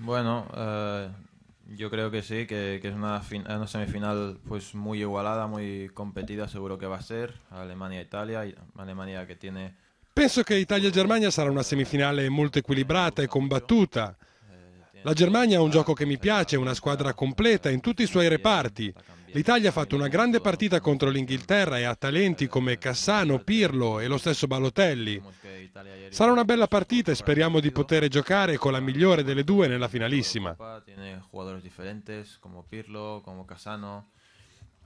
Bueno, eh, yo creo que sí, que, es una, semifinal pues muy igualada, muy competida, seguro que va a ser. Alemania-Italia, Alemania que tiene... Penso que Italia-Germania será una semifinal eh, muy equilibrada y combattuta. La Germania ha un gioco che mi piace, una squadra completa in tutti i suoi reparti. L'Italia ha fatto una grande partita contro l'Inghilterra e ha talenti come Cassano, Pirlo e lo stesso Balotelli. Sarà una bella partita e speriamo di poter giocare con la migliore delle due nella finalissima.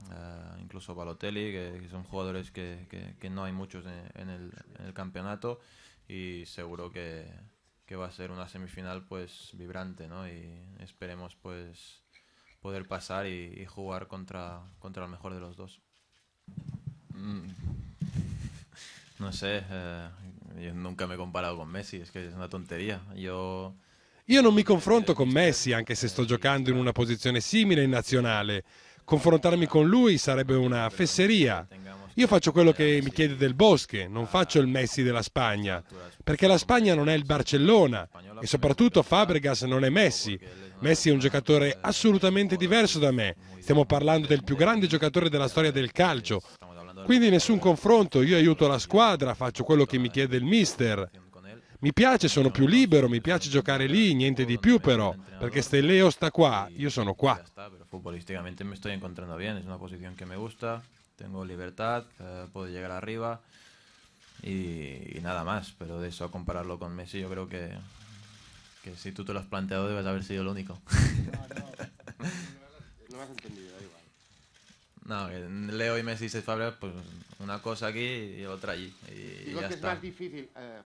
Uh, incluso Balotelli, que, que son Cassano, incluso Balotelli, che sono giocatori che non en, el, nel campionato e sicuro che... que va a ser una semifinal pues vibrante, ¿no? Y esperemos pues poder pasar y, jugar contra, contra el mejor de los dos. Mm. No sé, eh, yo nunca me he comparado con Messi, es que es una tontería. Yo... yo no me confronto con Messi, aunque se sto giocando in una posizione similar in nacional. Confrontarme con lui sarebbe una fesseria. Io faccio quello eh, che mi chiede Del Bosche, non ah, faccio il Messi della Spagna, perché la Spagna non è il Barcellona e soprattutto eh. Fabregas non è Messi. Messi è un giocatore eh, assolutamente diverso da me. Stiamo parlando del più grande giocatore della storia del calcio. Quindi nessun confronto, io aiuto la squadra, faccio quello che mi chiede il mister. Mi piace, sono più libero, mi piace giocare lì, niente di più però, perché se Leo sta qua, io sono qua. Futbolisticamente mi sto incontrando bene, è una posizione che mi gusta. tengo libertad, eh, puedo llegar arriba y, nada más. Pero de eso a compararlo con Messi, yo creo que, que si tú te lo has planteado debes haber sido el único. No, no, no me has entendido, igual. No, Leo y Messi se fabrican pues una cosa aquí y otra allí. Y Digo que es más difícil. Eh,